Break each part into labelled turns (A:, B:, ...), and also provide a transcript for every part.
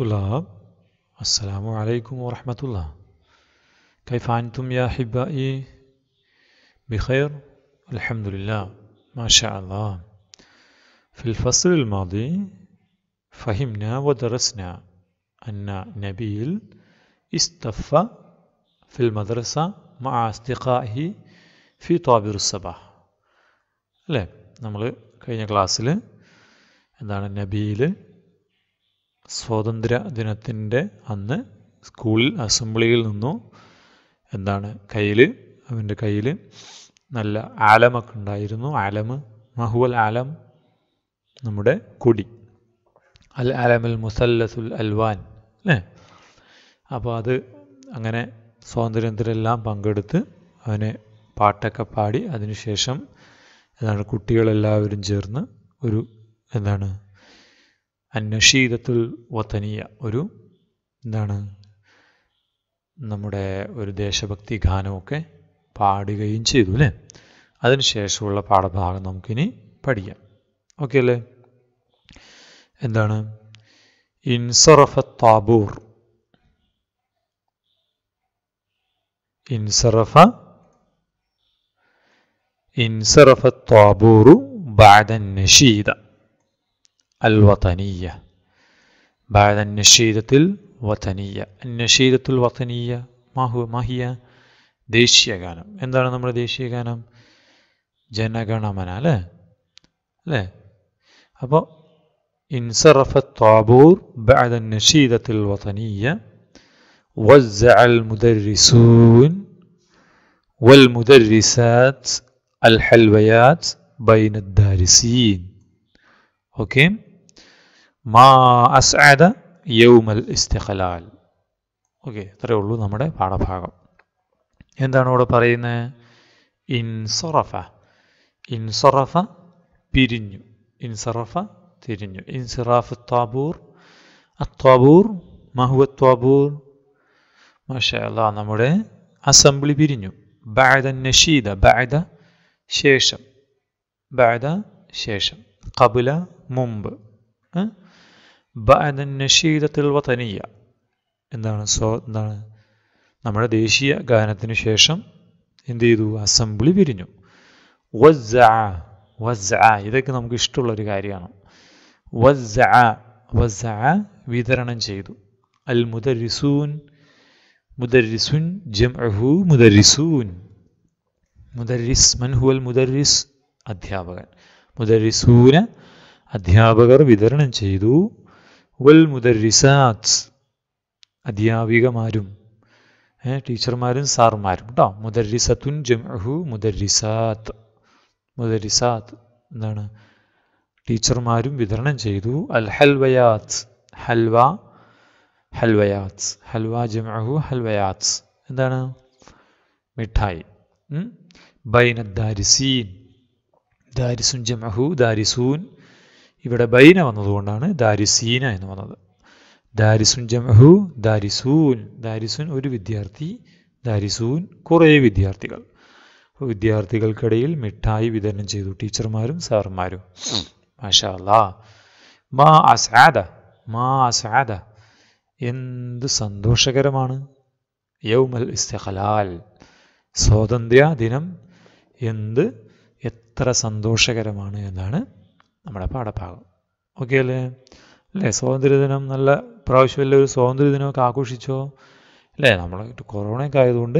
A: أيها السلام عليكم ورحمة الله كيف أنتم يا أحبائي بخير الحمد لله ما شاء الله في الفصل الماضي فهمنا ودرسنا أن نبيل استف في المدرسة مع أصدقائه في طابر الصباح لا നമ്മൾ കഴിഞ്ഞ ക്ലാസ്സിൽ എന്താണ് نبيل സ്വാതന്ത്ര്യ ദിനത്തിൻ്റെ അന്ന് സ്കൂളിൽ അസംബ്ലിയിൽ നിന്നു എന്താണ് കയ്യിൽ അവൻ്റെ കയ്യിൽ നല്ല ആലമൊക്കെ ഉണ്ടായിരുന്നു ആലം മഹുവൽ ആലം നമ്മുടെ കൊടി അൽ ആലമൽ മുസല്ലസുൽ അൽവാൻ അല്ലേ അപ്പോൾ അത് അങ്ങനെ സ്വാതന്ത്ര്യത്തിലെല്ലാം പങ്കെടുത്ത് അവനെ പാട്ടൊക്കെ പാടി അതിനുശേഷം എന്താണ് കുട്ടികളെല്ലാവരും ചേർന്ന് ഒരു എന്താണ് അന്വഷീദത്തുൽ വത്തനിയ ഒരു എന്താണ് നമ്മുടെ ഒരു ദേശഭക്തി ഗാനമൊക്കെ പാടുകയും ചെയ്തു അല്ലേ അതിനുശേഷമുള്ള പാഠഭാഗം നമുക്കിനി പഠിക്കാം ഓക്കെ അല്ലേ എന്താണ് ഇൻസറഫ താബൂർ ഇൻസറഫ ഇൻസറഫ താബൂറു ബാദൻ നഷീദ الوطنية بعد النشيدة الوطنية النشيدة الوطنية ما هو ما هي ديشية غانم ദേശീയ ഗാനം എന്താണ് നമ്മുടെ ദേശീയ ഗാനം ജനഗണമന لا അല്ലേ അപ്പോൾ انصرف الطابور بعد النشيدة الوطنية وزع المدرسون والمدرسات الحلويات بين الدارسين أوكي okay. ما أسعد യൗമൽ ഇസ്തിഖലാൽ ഓക്കെ ഇത്രയേ ഉള്ളൂ നമ്മുടെ പാഠഭാഗം എന്താണ് ഇവിടെ പറയുന്നത് ഇൻസറഫ ഇൻസറഫ പിരിഞ്ഞു ഇൻസറഫ തിരിഞ്ഞു ഇൻസിറാഫ് ത്വാബൂർ അത്വാബൂർ മഹുവ ത്വാബൂർ മഷാല നമ്മുടെ അസംബ്ലി പിരിഞ്ഞു ബാദ നഷീദ ബാദ ശേഷം ബാദ ശേഷം കബുല മുമ്പ് ഏഹ് ബഅനൻ നഷീദത്തിൽ വതനീയ എന്താണ് സോ എന്താണ് നമ്മുടെ ദേശീയ ഗാനത്തിനു ശേഷം എന്ത് ചെയ്തു അസംബ്ലി പിരിഞ്ഞു ഇതൊക്കെ നമുക്ക് ഇഷ്ടമുള്ള ഒരു കാര്യമാണ് വിതരണം ചെയ്തു അൽ മുദരിസൂൻ മുദരിസുൻ ജംഅഹു മുദരിസൂൻ മുദരിസ് മൻഹു അൽ മുദരിസ് അധ്യാപകൻ മുദരിസൂന അധ്യാപകർ വിതരണം ചെയ്തു വൽ അധ്യാപികമാരും ടീച്ചർമാരും സാർമാരും കേട്ടോ മുദരിസത്തുൻ ജംഹു മുദരിസാത്ത് മുദരിസാത്ത് എന്താണ് ടീച്ചർമാരും വിതരണം ചെയ്തു അൽ ഹൽവയാത്ത് ഹൽവ ഹൽവയാത്ത് ഹൽവ ജംഹു ഹൽവയാത്ത് എന്താണ് മിഠായി ബൈനദ് ദാരിസീൻ ദാരിസുൻ ജംഹു ദാരിസൂൻ ഇവിടെ ബൈന വന്നതുകൊണ്ടാണ് ദാരിസീന എന്ന് വന്നത് ദാരിസുൻ ജംഹു ദാരിസൂൻ ദാരിസുൻ ഒരു വിദ്യാർത്ഥി ദാരിസൂൻ കുറേ വിദ്യാർത്ഥികൾ വിദ്യാർത്ഥികൾക്കിടയിൽ മിഠായി വിതരണം ചെയ്തു ടീച്ചർമാരും സാറുമാരും മാഷാ മാ അസാദ മാ അസാദ എന്ത് സന്തോഷകരമാണ് യൗമൽ ഇസ്തഹലാൽ സ്വാതന്ത്ര്യ ദിനം എന്ത് എത്ര സന്തോഷകരമാണ് എന്നാണ് നമ്മുടെ പാഠഭാഗം ഓക്കെ അല്ലേ അല്ലേ സ്വാതന്ത്ര്യദിനം നല്ല പ്രാവശ്യം എല്ലാവരും സ്വാതന്ത്ര്യദിനമൊക്കെ ആഘോഷിച്ചോ അല്ലേ നമ്മൾ കൊറോണയൊക്കെ ആയതുകൊണ്ട്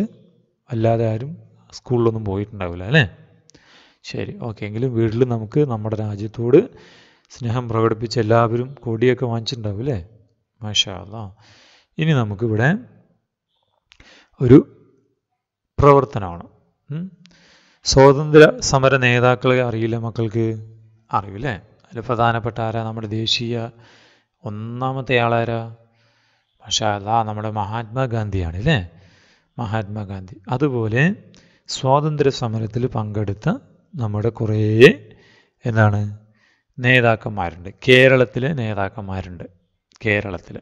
A: അല്ലാതെ ആരും സ്കൂളിലൊന്നും പോയിട്ടുണ്ടാവില്ല അല്ലേ ശരി ഓക്കെ എങ്കിലും വീട്ടിൽ നമുക്ക് നമ്മുടെ രാജ്യത്തോട് സ്നേഹം പ്രകടിപ്പിച്ച് എല്ലാവരും കൊടിയൊക്കെ വാങ്ങിച്ചിട്ടുണ്ടാവും അല്ലേ മാഷാല്ല ഇനി നമുക്കിവിടെ ഒരു പ്രവർത്തനമാണ് സ്വാതന്ത്ര്യ സമര നേതാക്കളെ അറിയില്ല മക്കൾക്ക് അറിയില്ലേ അതിൽ പ്രധാനപ്പെട്ട ആരാ നമ്മുടെ ദേശീയ ഒന്നാമത്തെ ആളാരാ മഷാ അല്ലാ നമ്മുടെ മഹാത്മാഗാന്ധിയാണ് അല്ലേ മഹാത്മാഗാന്ധി അതുപോലെ സ്വാതന്ത്ര്യ സമരത്തിൽ പങ്കെടുത്ത നമ്മുടെ കുറേ എന്താണ് നേതാക്കന്മാരുണ്ട് കേരളത്തിലെ നേതാക്കന്മാരുണ്ട് കേരളത്തിൽ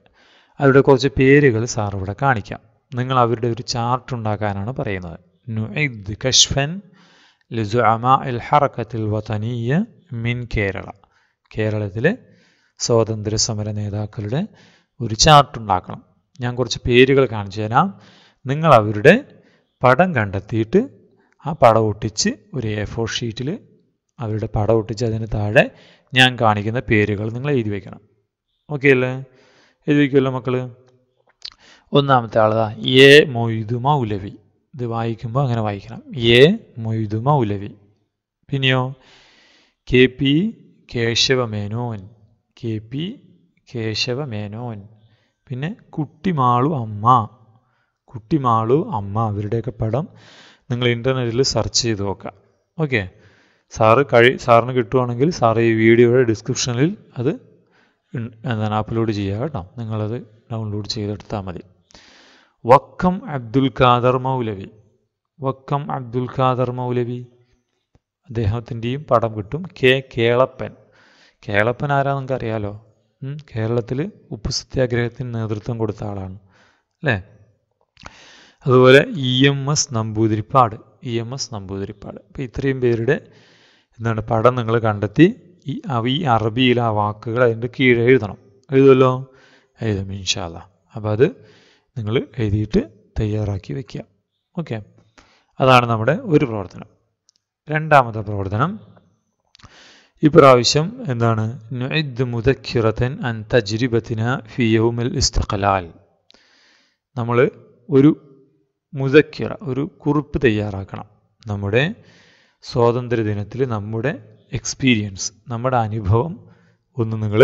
A: അവരുടെ കുറച്ച് പേരുകൾ സാർ ഇവിടെ കാണിക്കാം നിങ്ങൾ അവരുടെ ഒരു ചാർട്ട് ഉണ്ടാക്കാനാണ് പറയുന്നത് നുഇദ് കഷ്ഫൻ ലിസുഅമ ഇൽ ഹറക്കത്തിൽ വതനീയ മിൻ കേരള കേരളത്തിലെ സ്വാതന്ത്ര്യ സമര നേതാക്കളുടെ ഒരു ചാർട്ട് ഉണ്ടാക്കണം ഞാൻ കുറച്ച് പേരുകൾ കാണിച്ചു തരാം നിങ്ങൾ അവരുടെ പടം കണ്ടെത്തിയിട്ട് ആ പടം ഒട്ടിച്ച് ഒരു എ ഫോർ ഷീറ്റിൽ അവരുടെ പടം ഒട്ടിച്ച് അതിന് താഴെ ഞാൻ കാണിക്കുന്ന പേരുകൾ നിങ്ങൾ എഴുതി വയ്ക്കണം ഓക്കെ അല്ലേ എഴുതി വയ്ക്കുമല്ലോ മക്കൾ ഒന്നാമത്തെ ആളതാ എ മൊയ്തുമ ഉലവി ഇത് വായിക്കുമ്പോൾ അങ്ങനെ വായിക്കണം എ മൊയ്തുമ ഉലവി പിന്നെയോ K P Kesava Menon K P Kesava Menon പിന്നെ കുട്ടിമാളു അമ്മ കുട്ടിമാളു അമ്മ അവരുടെയൊക്കെ പടം നിങ്ങൾ ഇൻ്റർനെറ്റിൽ സെർച്ച് ചെയ്ത് നോക്കുക ഓക്കെ സാറ് കഴി സാറിന് കിട്ടുവാണെങ്കിൽ സാറ് ഈ വീഡിയോയുടെ ഡിസ്ക്രിപ്ഷനിൽ അത് എന്താണ് അപ്ലോഡ് ചെയ്യുക കേട്ടോ നിങ്ങളത് ഡൗൺലോഡ് ചെയ്തെടുത്താൽ മതി വക്കം അബ്ദുൽ ഖാദർ മൗലവി വക്കം അബ്ദുൽ ഖാദർ മൗലവി അദ്ദേഹത്തിൻ്റെയും പടം കിട്ടും കെ കേളപ്പൻ കേളപ്പൻ ആരാ നിങ്ങൾക്ക് അറിയാലോ കേരളത്തിൽ ഉപ്പു സത്യാഗ്രഹത്തിന് നേതൃത്വം കൊടുത്ത ആളാണ് അല്ലേ അതുപോലെ E M S Namboodiripad E M S Namboodiripad അപ്പം ഇത്രയും പേരുടെ എന്താണ് പടം നിങ്ങൾ കണ്ടെത്തി ഈ അവ ഈ അറബിയിൽ ആ വാക്കുകൾ അതിൻ്റെ കീഴെ എഴുതണം എഴുതുമല്ലോ എഴുതും ഇൻഷാല അപ്പോൾ അത് നിങ്ങൾ എഴുതിയിട്ട് തയ്യാറാക്കി വയ്ക്കുക ഓക്കെ അതാണ് നമ്മുടെ ഒരു പ്രവർത്തനം രണ്ടാമത്തെ പ്രവർത്തനം ഇപ്രാവശ്യം എന്താണ് നുഇദ് മുദക്കിറത്തൻ അൻ തജ്രിബത്തിന ഫിയൗമിൽ ഇസ്തഖലാൽ നമ്മൾ ഒരു മുദക്കിറ ഒരു കുറിപ്പ് തയ്യാറാക്കണം നമ്മുടെ സ്വാതന്ത്ര്യ ദിനത്തിൽ നമ്മുടെ എക്സ്പീരിയൻസ് നമ്മുടെ അനുഭവം ഒന്ന് നിങ്ങൾ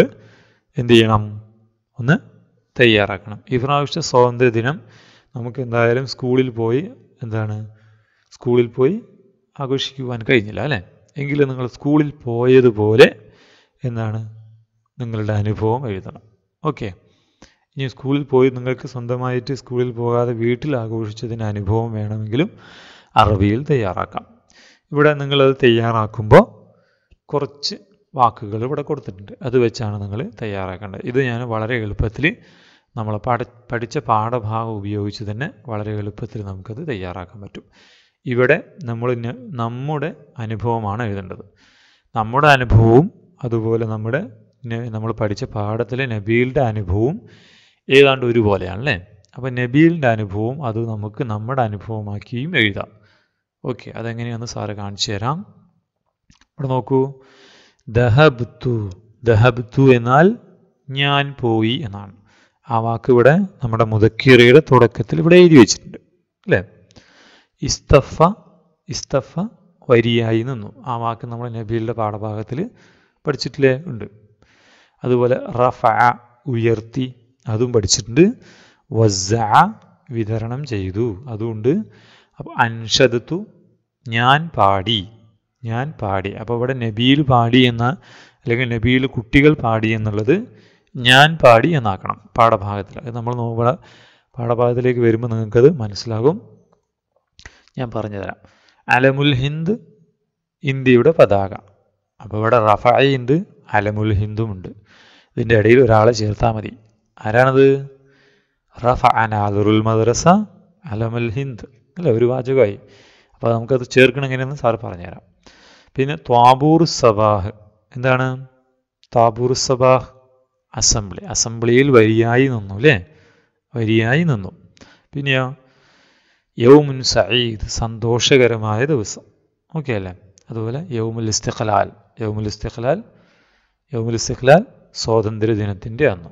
A: എന്ത് ചെയ്യണം ഒന്ന് തയ്യാറാക്കണം ഈ സ്വാതന്ത്ര്യ ദിനം നമുക്ക് എന്തായാലും സ്കൂളിൽ പോയി എന്താണ് സ്കൂളിൽ പോയി ആഘോഷിക്കുവാൻ കഴിഞ്ഞില്ല അല്ലേ എങ്കിലും നിങ്ങൾ സ്കൂളിൽ പോയതുപോലെ എന്നാണ് നിങ്ങളുടെ അനുഭവം എഴുതണം ഓക്കെ ഇനി സ്കൂളിൽ പോയി നിങ്ങൾക്ക് സ്വന്തമായിട്ട് സ്കൂളിൽ പോകാതെ വീട്ടിൽ ആഘോഷിച്ചതിന് അനുഭവം വേണമെങ്കിലും അറബിയിൽ തയ്യാറാക്കാം ഇവിടെ നിങ്ങളത് തയ്യാറാക്കുമ്പോൾ കുറച്ച് വാക്കുകൾ ഇവിടെ കൊടുത്തിട്ടുണ്ട് അത് വെച്ചാണ് നിങ്ങൾ തയ്യാറാക്കേണ്ടത് ഇത് ഞാൻ വളരെ എളുപ്പത്തിൽ നമ്മൾ പഠിച്ച പാഠഭാഗം ഉപയോഗിച്ച് തന്നെ വളരെ എളുപ്പത്തിൽ നമുക്കത് തയ്യാറാക്കാൻ പറ്റും ഇവിടെ നമ്മൾ നമ്മുടെ അനുഭവമാണ് എഴുതേണ്ടത് നമ്മുടെ അനുഭവവും അതുപോലെ നമ്മുടെ നമ്മൾ പഠിച്ച പാഠത്തിലെ നബീലിൻ്റെ അനുഭവവും ഏതാണ്ട് ഒരുപോലെയാണല്ലേ അപ്പോൾ നബീലിൻ്റെ അനുഭവം അത് നമുക്ക് നമ്മുടെ അനുഭവമാക്കിയും എഴുതാം ഓക്കെ അതെങ്ങനെയാണെന്ന് സാറ് കാണിച്ചു തരാം ഇവിടെ നോക്കൂ ദഹബ്തു ദഹബ്തു എന്നാൽ ഞാൻ പോയി എന്നാണ് ആ വാക്ക് ഇവിടെ നമ്മുടെ മുതക്കീറയുടെ തുടക്കത്തിൽ ഇവിടെ എഴുതി വെച്ചിട്ടുണ്ട് അല്ലേ ഇസ്തഫ ഇസ്തഫ വരിയായി നിന്നു ആ വാക്ക് നമ്മൾ നബിയുടെ പാഠഭാഗത്തിൽ പഠിച്ചിട്ടില്ലേ ഉണ്ട് അതുപോലെ റഫ ഉയർത്തി അതും പഠിച്ചിട്ടുണ്ട് വസ വിതരണം ചെയ്തു അതുകൊണ്ട് അപ്പോൾ അൻഷദത്തു ഞാൻ പാടി ഞാൻ പാടി അപ്പോൾ ഇവിടെ നബിയിൽ പാടി എന്ന അല്ലെങ്കിൽ നബിയിൽ കുട്ടികൾ പാടി എന്നുള്ളത് ഞാൻ പാടി എന്നാക്കണം പാഠഭാഗത്തിൽ അത് നമ്മൾ നോക്കുക പാഠഭാഗത്തിലേക്ക് വരുമ്പോൾ നിങ്ങൾക്കത് മനസ്സിലാകും ഞാൻ പറഞ്ഞുതരാം അലമുൽ ഹിന്ദ് ഇന്ത്യയുടെ പതാക അപ്പോൾ ഇവിടെ റഫായി ഉണ്ട് അലമുൽ ഉണ്ട് ഇതിൻ്റെ ഇടയിൽ ഒരാളെ ചേർത്താൽ മതി ആരാണത് റഫ അനാദുറുൽ മദ്രസ അലമുൽ ഹിന്ദ് അല്ല ഒരു വാചകമായി അപ്പോൾ നമുക്കത് ചേർക്കണം എങ്ങനെയെന്ന് സാർ പറഞ്ഞുതരാം പിന്നെ ത്വാബൂർ സബാഹ് എന്താണ് താബൂർ സബാഹ് അസംബ്ലി അസംബ്ലിയിൽ വരിയായി നിന്നു അല്ലേ വരിയായി നിന്നു പിന്നെയോ യൗമുൻ സഈദ് സന്തോഷകരമായ ദിവസം ഓക്കെ അല്ലേ അതുപോലെ യൗമുൽ ഇസ്തിഖലാൽ യൗമുൽ ഇസ്തിഖലാൽ യൗമുൽ ഇസ്തിഖലാൽ സ്വാതന്ത്ര്യ ദിനത്തിൻ്റെ അന്ന്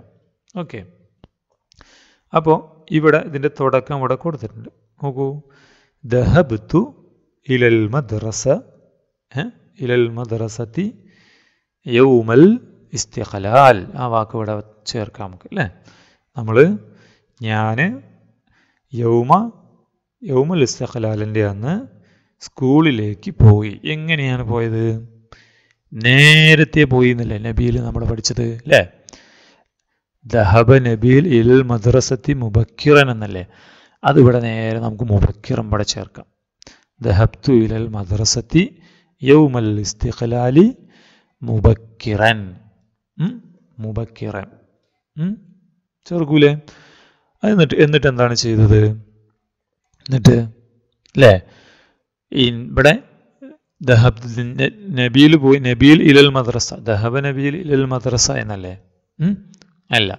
A: ഓക്കെ അപ്പോൾ ഇവിടെ ഇതിൻ്റെ തുടക്കം ഇവിടെ കൊടുത്തിട്ടുണ്ട് നോക്കൂ ദഹബ്തു ഇലൽ മദ്റസ ഇലൽ മദ്റസത്തി യൗമൽ ഇസ്തിഖലാൽ ആ വാക്ക് ഇവിടെ ചേർക്കാം നമുക്ക് അല്ലേ നമ്മൾ ഞാൻ യൗമ യൗമുൽ ഇസ്തഖലാലിൻ്റെ അന്ന് സ്കൂളിലേക്ക് പോയി എങ്ങനെയാണ് പോയത് നേരത്തെ പോയി എന്നല്ലേ നബീൽ നമ്മൾ പഠിച്ചത് അല്ലേ ദഹബ നബീൽ ഇൽ മദ്രസത്തി മുബക്കിറൻ എന്നല്ലേ അതിവിടെ നേരെ നമുക്ക് മുബക്കിറം പടെ ചേർക്കാം ദഹബ്തു ഇലൽ മദ്രസത്തി യൗമൽ ഇസ്തിഖലാലി മുബക്കിറൻ മുബക്കിറൻ ചേർക്കൂലേ എന്നിട്ട് എന്നിട്ട് എന്താണ് ചെയ്തത് എന്നിട്ട് അല്ലേ ഇവിടെ ദഹബ് നബിയിൽ പോയി നബിയിൽ ഇലൽ മദ്രസ ദഹബ നബിയിൽ ഇലൽ മദ്രസ എന്നല്ലേ അല്ല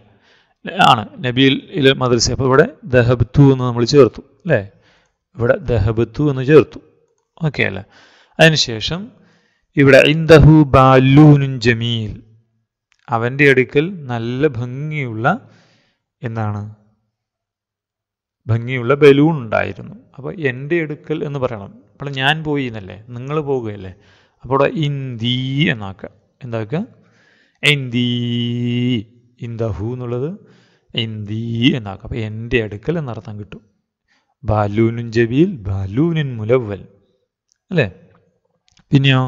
A: ആണ് നബിയിൽ ഇലൽ മദ്രസ അപ്പോൾ ഇവിടെ ദഹബ്തു എന്ന് നമ്മൾ ചേർത്തു അല്ലേ ഇവിടെ ദഹബത്തു എന്ന് ചേർത്തു ഓക്കെ അല്ല അതിനുശേഷം ഇവിടെ ഇന്ദഹു ബാലൂനും ജമീൽ അവൻ്റെ അടുക്കൽ നല്ല ഭംഗിയുള്ള എന്താണ് ഭംഗിയുള്ള ബലൂൺ ഉണ്ടായിരുന്നു അപ്പോൾ എൻ്റെ എടുക്കൽ എന്ന് പറയണം അപ്പോൾ ഞാൻ പോയി എന്നല്ലേ നിങ്ങൾ പോവുകയല്ലേ അപ്പോൾ അവിടെ ഇന്തി എന്നാക്കുക എന്താക്കുക ഇന്തി ഇന്ദഹു എന്നുള്ളത് ഇന്തി എന്നാക്കുക അപ്പോൾ എൻ്റെ അടുക്കൽ എന്നർത്ഥം കിട്ടും ബാലൂനുൻ ജബീൽ ബാലൂനിൻ മുലവൽ അല്ലേ പിന്നെയോ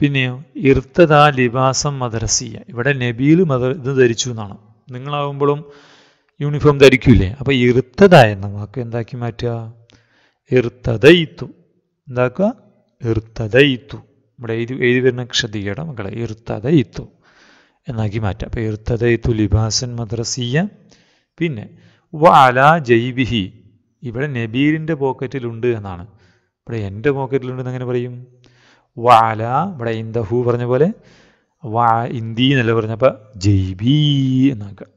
A: പിന്നെയോ ഇർത്തദാ ലിബാസം മദ്രസീയ ഇവിടെ നബീൽ മദർ ഇത് ധരിച്ചു എന്നാണ് നിങ്ങളാവുമ്പോഴും യൂണിഫോം ധരിക്കൂലേ അപ്പോൾ ഇറുത്തതായ നമുക്ക് എന്താക്കി മാറ്റുക ഇറുത്തതയിത്തു എന്താക്കുക ഇറുത്തതയിത്തു ഇവിടെ എഴുതി എഴുതി വരുന്ന ക്ഷതിയുടെ മക്കളെ ഇറുത്തതയിത്തു എന്നാക്കി മാറ്റുക അപ്പോൾ ഇറുത്തതയിത്തു ലിബാസൻ മദ്രസിയ പിന്നെ വാല ജൈബിഹി ഇവിടെ നബീറിൻ്റെ പോക്കറ്റിലുണ്ട് എന്നാണ് ഇവിടെ എൻ്റെ എന്ന് എങ്ങനെ പറയും വാല ഇവിടെ ഇന്ദഹു പറഞ്ഞ പോലെ വാ ഇന്ദി എന്നല്ല പറഞ്ഞപ്പോൾ ജൈബി എന്നാക്കുക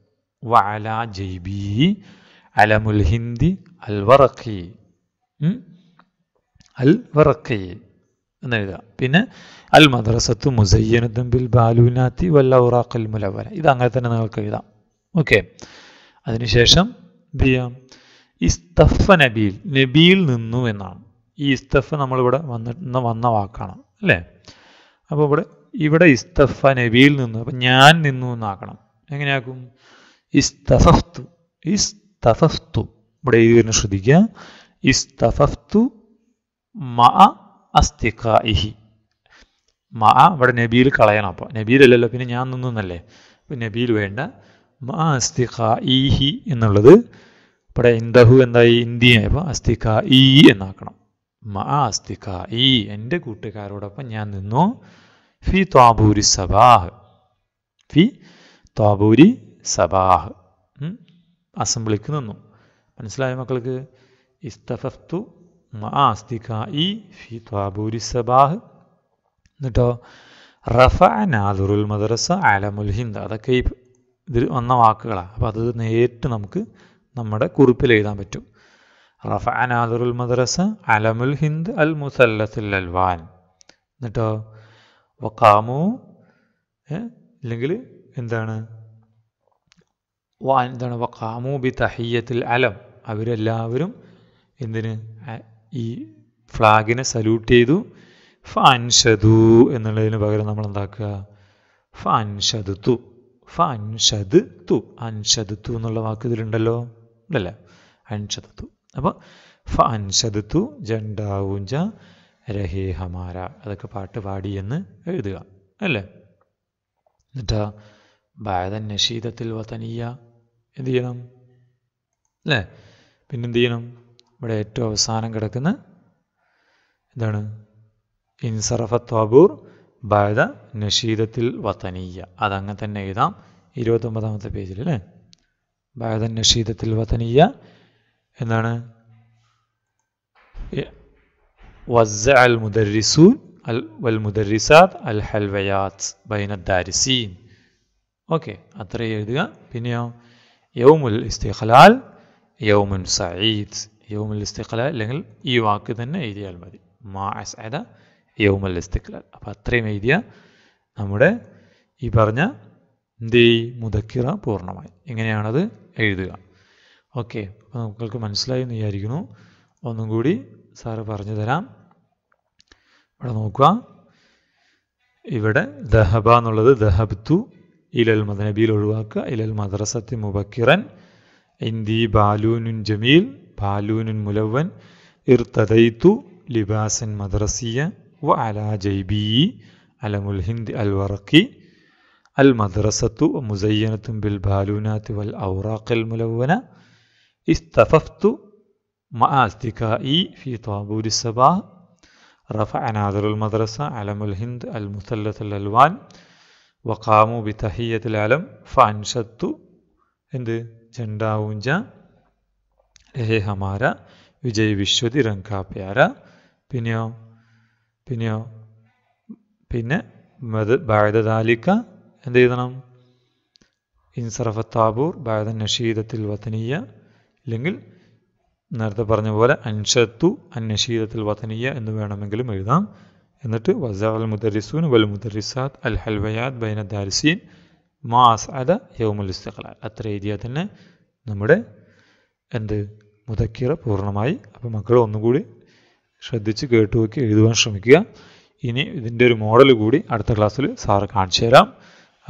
A: വഅല ജൈബി അലമുൽ ഹിന്ദി അൽ വറഖി അൽ വറഖി എന്ന് എന്നെഴുതാം പിന്നെ അൽ മദ്രസത്ത് മുസയ്യനത്തും ബിൽ ബാലൂനാത്തി വല്ല ഉറാഖൽ മുലവന ഇത് അങ്ങനെ തന്നെ നിങ്ങൾക്ക് എഴുതാം ഓക്കെ അതിനുശേഷം എന്ത് ഇസ്തഫ നബീൽ നബിയിൽ നിന്നു എന്നാണ് ഈ ഇസ്തഫ നമ്മളിവിടെ വന്നിട്ട് വന്ന വാക്കാണ് അല്ലേ അപ്പോൾ ഇവിടെ ഇവിടെ ഇസ്തഫ നബിയിൽ നിന്നു അപ്പം ഞാൻ നിന്നു എന്നാക്കണം എങ്ങനെയാക്കും ഇവിടെ എഴുതി ശ്രദ്ധിക്കുക ഇസ്തഫഫ്തു മഅ മഅ ഇവിടെ നബിയിൽ കളയണം അപ്പോൾ നബിയിലല്ലല്ലോ പിന്നെ ഞാൻ നിന്നല്ലേ പിന്നെ നബിയിൽ വേണ്ട എന്നുള്ളത് ഇവിടെ ഇന്ദഹു എന്തായി ഇന്ത്യയായപ്പോൾ അസ്തിഖ ഇ എന്നാക്കണം മഅ അസ്തിഖ ഇ എൻ്റെ കൂട്ടുകാരോടൊപ്പം ഞാൻ നിന്നു ഫി ത്വാബൂരി സബാഹ് ഫി ത്വാബൂരി സബാഹ് അസംബ്ലിക്ക് നിന്നു മനസ്സിലായ മക്കൾക്ക് ഇസ്തഫഫ്തു മാസ്തിക്കായി ഫി ത്വാബൂരി സബാഹ് എന്നിട്ടോ റഫ നാദുറുൽ മദ്രസ അലമുൽ ഹിന്ദ് അതൊക്കെ ഈ ഇതിൽ വന്ന വാക്കുകളാണ് അപ്പോൾ അത് നേരിട്ട് നമുക്ക് നമ്മുടെ കുറിപ്പിൽ എഴുതാൻ പറ്റും റഫ നാദുറുൽ മദ്രസ അലമുൽ ഹിന്ദ് അൽ മുസല്ലത്തുൽ അൽവാൻ എന്നിട്ടോ വക്കാമു അല്ലെങ്കിൽ എന്താണ് എന്താണ് വക്കാമു ബി തഹയ്യത്തിൽ അലം അവരെല്ലാവരും എന്തിന് ഈ ഫ്ലാഗിനെ സല്യൂട്ട് ചെയ്തു ഫൻഷതു എന്നുള്ളതിന് പകരം നമ്മൾ എന്താക്കുക ഫൻഷതു തു ഫൻഷത് തു അൻഷതു എന്നുള്ള വാക്ക് ഇതിലുണ്ടല്ലോ ഉണ്ടല്ലേ അൻഷതു അപ്പോൾ ഫൻഷത് തു രഹേ ഹമാര അതൊക്കെ പാട്ട് പാടി എന്ന് എഴുതുക അല്ലേ എന്നിട്ടാ ബാദൻ നഷീദത്തിൽ വതനിയ എന്ത് ചെയ്യണം അല്ലേ പിന്നെ എന്ത് ചെയ്യണം ഇവിടെ ഏറ്റവും അവസാനം കിടക്കുന്ന എന്താണ് ഇൻസറഫത്വാബൂർ ഭാരത നഷീദത്തിൽ വത്തനീയ അതങ്ങനെ തന്നെ എഴുതാം ഇരുപത്തൊമ്പതാമത്തെ പേജിൽ അല്ലേ ഭാരത നഷീദത്തിൽ വത്തനീയ എന്താണ് വസ അൽ അൽ വൽ മുദർരിസാത്ത് അൽ ബൈനദ് ബൈനദ്ദാരിസീൻ ഓക്കെ അത്രയും എഴുതുക പിന്നെയോ യൗം ഉൽ ഇസ്തിഖലാൽ യൗമുൻ സയീദ് യൗമുൽ ഇസ്തിഖലാൽ അല്ലെങ്കിൽ ഈ വാക്ക് തന്നെ എഴുതിയാൽ മതി മാ അസഅദ യൗമുൽ ഇസ്തിഖലാൽ അപ്പം അത്രയും എഴുതിയ നമ്മുടെ ഈ പറഞ്ഞ ദീ മുതക്കിറ പൂർണ്ണമായി ഇങ്ങനെയാണത് എഴുതുക ഓക്കെ അപ്പോൾ നമുക്ക് മനസ്സിലായി എന്ന് വിചാരിക്കുന്നു ഒന്നും കൂടി സാറ് പറഞ്ഞു തരാം ഇവിടെ നോക്കുക ഇവിടെ ദഹബ എന്നുള്ളത് ദഹബ്തു إلى المدنبيل الواقع إلى المدرسة مبكرا عندي بالون جميل بالون ملون ارتديت لباسا مدرسيا وعلى جيبي علم الهند الورقي المدرسة مزينة بالبالونات والأوراق الملونة استففت مع أصدقائي في طابور الصباح رفعنا ذر المدرسة علم الهند المثلث الألوان വഖാമു ബി തഹിയത്തിൽ ആലം ഫൻഷത്തു എന്ത് ജണ്ടാവുഞ്ച ഊഞ്ച ഹമാര വിജയ് വിശ്വതി രംഗാ പ്യാര പിന്നെയോ പിന്നെയോ പിന്നെ മത് എന്ത് ചെയ്യണം ഇൻസറഫ താബൂർ ബാഴുത നഷീദത്തിൽ വതനീയ അല്ലെങ്കിൽ നേരത്തെ പറഞ്ഞ പോലെ അൻഷത്തു അന്നഷീദത്തിൽ വതനീയ എന്ന് വേണമെങ്കിലും എഴുതാം എന്നിട്ട് വസാൽ മുദരിസൂൻ വൽ മുദരിസാത്ത് അൽ ഹൽവയാദ് ബൈന ദാരിസീൻ മാസ് അല യൗമുൽ ഇസ്തിഖ്ലാൽ അത്ര എഴുതിയാൽ തന്നെ നമ്മുടെ എന്ത് മുതക്കിറ പൂർണ്ണമായി അപ്പോൾ മക്കൾ ഒന്നുകൂടി ശ്രദ്ധിച്ച് കേട്ടു നോക്കി എഴുതുവാൻ ശ്രമിക്കുക ഇനി ഇതിൻ്റെ ഒരു മോഡൽ കൂടി അടുത്ത ക്ലാസ്സിൽ സാറ് കാണിച്ചു തരാം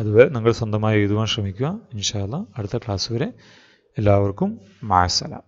A: അതുവരെ നിങ്ങൾ സ്വന്തമായി എഴുതുവാൻ ശ്രമിക്കുക ഇൻഷാല്ല അടുത്ത ക്ലാസ് വരെ എല്ലാവർക്കും മാസലാം